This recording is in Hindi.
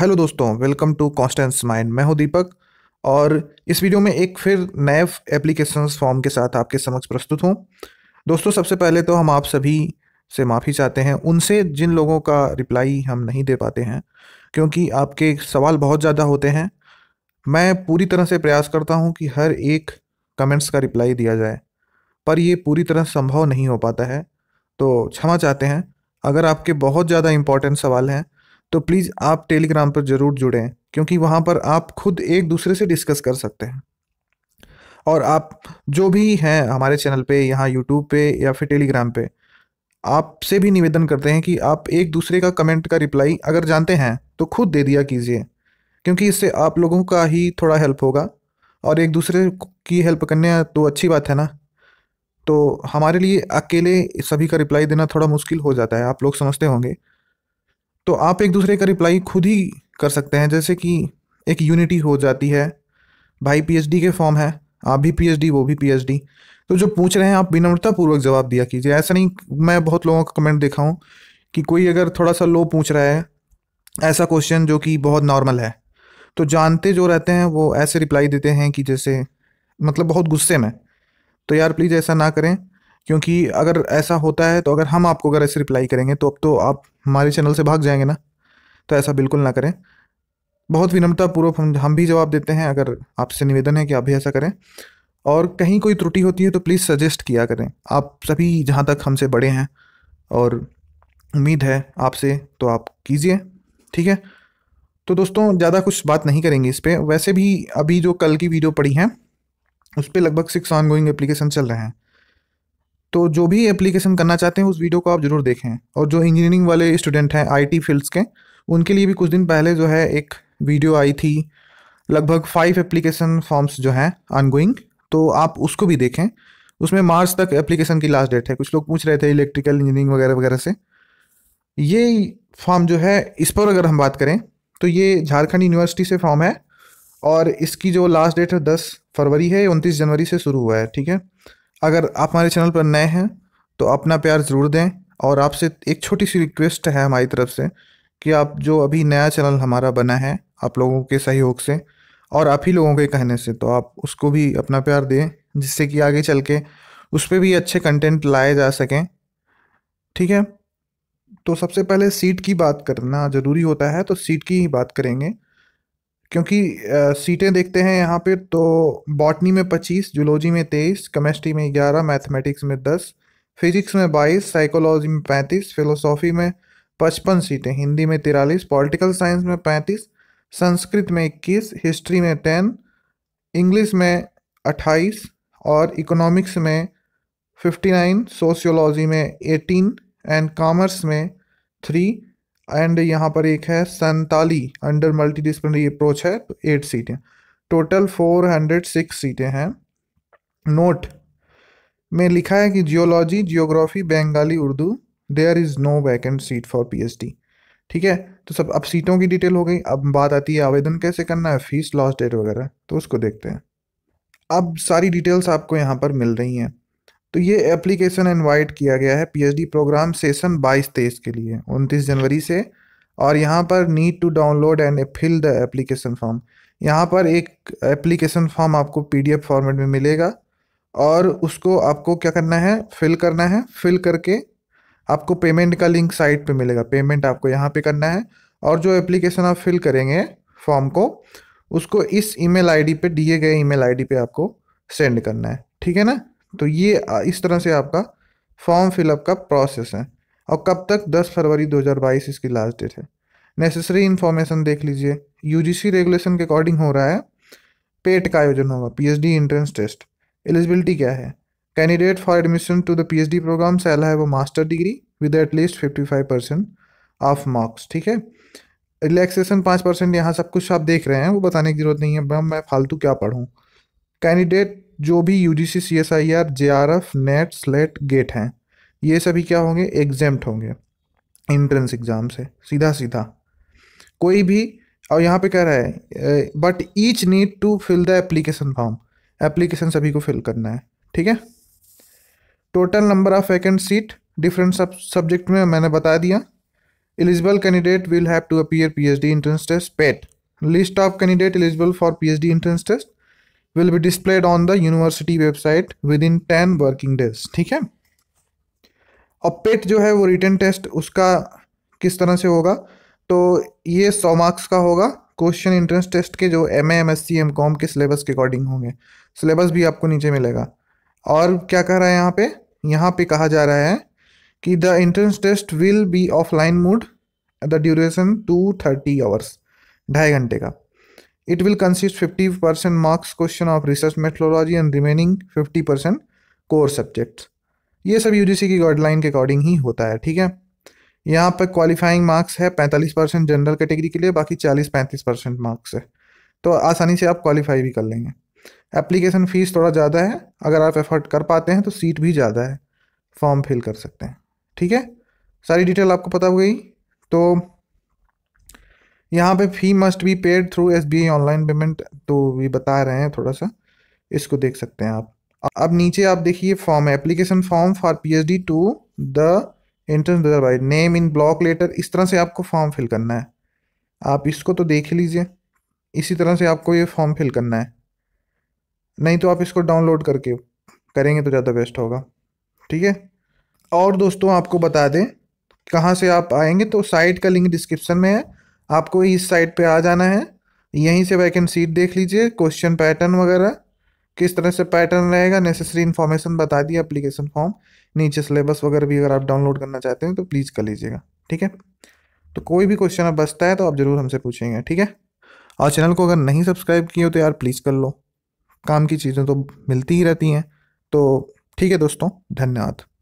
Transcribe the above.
हेलो दोस्तों वेलकम टू कॉन्स्टेंस माइंड मैं हूं दीपक और इस वीडियो में एक फिर नए एप्लीकेशन फॉर्म के साथ आपके समक्ष प्रस्तुत हूं दोस्तों सबसे पहले तो हम आप सभी से माफ़ी चाहते हैं उनसे जिन लोगों का रिप्लाई हम नहीं दे पाते हैं क्योंकि आपके सवाल बहुत ज़्यादा होते हैं मैं पूरी तरह से प्रयास करता हूँ कि हर एक कमेंट्स का रिप्लाई दिया जाए पर ये पूरी तरह संभव नहीं हो पाता है तो क्षमा चाहते हैं अगर आपके बहुत ज़्यादा इंपॉर्टेंट सवाल हैं तो प्लीज़ आप टेलीग्राम पर ज़रूर जुड़ें क्योंकि वहाँ पर आप खुद एक दूसरे से डिस्कस कर सकते हैं और आप जो भी हैं हमारे चैनल पे यहाँ यूट्यूब पे या फिर टेलीग्राम पे आपसे भी निवेदन करते हैं कि आप एक दूसरे का कमेंट का रिप्लाई अगर जानते हैं तो खुद दे दिया कीजिए क्योंकि इससे आप लोगों का ही थोड़ा हेल्प होगा और एक दूसरे की हेल्प करने तो अच्छी बात है ना तो हमारे लिए अकेले सभी का रिप्लाई देना थोड़ा मुश्किल हो जाता है आप लोग समझते होंगे तो आप एक दूसरे का रिप्लाई खुद ही कर सकते हैं जैसे कि एक यूनिटी हो जाती है भाई पीएचडी के फॉर्म है आप भी पीएचडी वो भी पीएचडी तो जो पूछ रहे हैं आप विनम्रतापूर्वक जवाब दिया कीजिए ऐसा नहीं मैं बहुत लोगों का कमेंट देखा हूँ कि कोई अगर थोड़ा सा लो पूछ रहा है ऐसा क्वेश्चन जो कि बहुत नॉर्मल है तो जानते जो रहते हैं वो ऐसे रिप्लाई देते हैं कि जैसे मतलब बहुत गुस्से में तो यार प्लीज़ ऐसा ना करें क्योंकि अगर ऐसा होता है तो अगर हम आपको अगर ऐसे रिप्लाई करेंगे तो अब तो आप हमारे चैनल से भाग जाएंगे ना तो ऐसा बिल्कुल ना करें बहुत विनम्रतापूर्वक हम हम भी जवाब देते हैं अगर आपसे निवेदन है कि आप भी ऐसा करें और कहीं कोई त्रुटि होती है तो प्लीज़ सजेस्ट किया करें आप सभी जहाँ तक हमसे बड़े हैं और उम्मीद है आपसे तो आप कीजिए ठीक है तो दोस्तों ज़्यादा कुछ बात नहीं करेंगे इस पर वैसे भी अभी जो कल की वीडियो पड़ी है उस पर लगभग सिक्स ऑन गोइंग एप्लीकेशन चल रहे हैं तो जो भी एप्लीकेशन करना चाहते हैं उस वीडियो को आप ज़रूर देखें और जो इंजीनियरिंग वाले स्टूडेंट हैं आईटी फील्ड्स के उनके लिए भी कुछ दिन पहले जो है एक वीडियो आई थी लगभग फाइव एप्लीकेशन फॉर्म्स जो हैं ऑनगोइंग तो आप उसको भी देखें उसमें मार्च तक एप्लीकेशन की लास्ट डेट है कुछ लोग पूछ रहे थे इलेक्ट्रिकल इंजीनियरिंग वगैरह वगैरह से ये फॉर्म जो है इस पर अगर हम बात करें तो ये झारखंड यूनिवर्सिटी से फॉर्म है और इसकी जो लास्ट डेट है दस फरवरी है उनतीस जनवरी से शुरू हुआ है ठीक है अगर आप हमारे चैनल पर नए हैं तो अपना प्यार ज़रूर दें और आपसे एक छोटी सी रिक्वेस्ट है हमारी तरफ से कि आप जो अभी नया चैनल हमारा बना है आप लोगों के सहयोग से और आप ही लोगों के कहने से तो आप उसको भी अपना प्यार दें जिससे कि आगे चल के उस पर भी अच्छे कंटेंट लाए जा सकें ठीक है तो सबसे पहले सीट की बात करना ज़रूरी होता है तो सीट की ही बात करेंगे क्योंकि सीटें देखते हैं यहाँ पे तो बॉटनी में पच्चीस जूलॉजी में तेईस केमिस्ट्री में ग्यारह मैथमेटिक्स में दस फिजिक्स में बाईस साइकोलॉजी में पैंतीस फिलोसॉफी में पचपन सीटें हिंदी में तिरालीस पॉलिटिकल साइंस में पैंतीस संस्कृत में इक्कीस हिस्ट्री में टेन इंग्लिश में अट्ठाईस और इकोनॉमिक्स में फिफ्टी नाइन सोशियोलॉजी में एटीन एंड कॉमर्स में थ्री एंड यहाँ पर एक है सैंताली अंडर मल्टी डिसिप्लिनरी अप्रोच है तो एट सीटें टोटल फोर हंड्रेड सिक्स सीटें हैं नोट में लिखा है कि geology geography Bengali Urdu there is no vacant seat for PhD ठीक है तो सब अब सीटों की डिटेल हो गई अब बात आती है आवेदन कैसे करना है फीस लॉस डेट वगैरह तो उसको देखते हैं अब सारी डिटेल्स आपको यहाँ पर मिल रही हैं तो ये एप्लीकेशन इनवाइट किया गया है पीएचडी प्रोग्राम सेशन बाईस तेईस के लिए उनतीस जनवरी से और यहाँ पर need to download and fill the application form यहाँ पर एक एप्लीकेशन फॉर्म आपको पीडीएफ फॉर्मेट में मिलेगा और उसको आपको क्या करना है फिल करना है फिल करके आपको पेमेंट का लिंक साइट पे मिलेगा पेमेंट आपको यहाँ पे करना है और जो एप्लीकेशन आप फिल करेंगे फॉर्म को उसको इस ईमेल आईडी पे दिए गए ईमेल आईडी पे आपको सेंड करना है ठीक है ना तो ये इस तरह से आपका फॉर्म फिलअप का प्रोसेस है और कब तक 10 फरवरी 2022 इसकी लास्ट डेट है नेसेसरी इन्फॉर्मेशन देख लीजिए यूजीसी रेगुलेशन के अकॉर्डिंग हो रहा है पेट का आयोजन होगा पीएचडी एंट्रेंस टेस्ट एलिजिबिलिटी क्या है candidate for admission to the PhD programme shall है वो master degree with at least fifty five percent of marks ठीक है रिलैक्सेशन पाँच परसेंट यहाँ सब कुछ आप देख रहे हैं वो बताने की जरूरत नहीं है मैं फालतू क्या पढ़ूँ कैंडिडेट जो भी U G C C S I R J R F NET SLET GATE हैं ये सभी क्या होंगे एग्जेम्ट होंगे इंट्रेंस एग्ज़ाम से सीधा सीधा कोई भी और यहाँ पे कह रहा है but each need to fill the application form application सभी को फिल करना है ठीक है total number of vacant seat different सब सब्जेक्ट में मैंने बता दिया eligible candidate will have to appear PhD entrance test PET list of candidate eligible for PhD entrance test will be displayed on the university website within ten working days ठीक है और पेट जो है वो रिटर्न टेस्ट उसका किस तरह से होगा तो ये सौ मार्क्स का होगा क्वेश्चन एंट्रेंस टेस्ट के जो M M S C M com के सिलेबस के अकॉर्डिंग होंगे सिलेबस भी आपको नीचे मिलेगा और क्या कह रहा है यहाँ पे यहाँ पे कहा जा रहा है कि the entrance test will be offline mode the duration two thirty hours ढाई घंटे का it will consist fifty percent marks question of research methodology and remaining fifty percent core subjects ये सब यूजीसी की गाइडलाइन के अकॉर्डिंग ही होता है ठीक है यहाँ पर क्वालिफाइंग मार्क्स है पैंतालीस परसेंट जनरल कैटेगरी के लिए बाकी चालीस पैंतीस परसेंट मार्क्स है तो आसानी से आप क्वालिफाई भी कर लेंगे एप्लीकेशन फ़ीस थोड़ा ज़्यादा है अगर आप एफर्ट कर पाते हैं तो सीट भी ज़्यादा है फॉर्म फिल कर सकते हैं ठीक है सारी डिटेल आपको पता हो गई तो यहाँ पे fee must be paid through S B online payment तो ये बता रहे हैं थोड़ा सा इसको देख सकते हैं आप अब नीचे आप देखिए फॉर्म है application form for P H D to the entrance reserved name in block letter इस तरह से आपको फॉर्म फिल करना है आप इसको तो देख लीजिए इसी तरह से आपको ये फॉर्म फिल करना है नहीं तो आप इसको डाउनलोड करके करेंगे तो ज़्यादा बेस्ट होगा ठीक है और दोस्तों आपको बता दें कहाँ से आप आएंगे तो साइट का लिंक डिस्क्रिप्शन में है आपको इस साइट पे आ जाना है यहीं से वैकेंट सीट देख लीजिए क्वेश्चन पैटर्न वगैरह किस तरह से पैटर्न रहेगा नेसेसरी इन्फॉर्मेशन बता दी अप्लीकेशन फॉर्म नीचे सिलेबस वगैरह भी अगर आप डाउनलोड करना चाहते हैं तो प्लीज़ कर लीजिएगा ठीक है तो कोई भी क्वेश्चन अब बचता है तो आप ज़रूर हमसे पूछेंगे ठीक है और चैनल को अगर नहीं सब्सक्राइब किए हो तो यार प्लीज़ कर लो काम की चीज़ें तो मिलती ही रहती हैं तो ठीक है दोस्तों धन्यवाद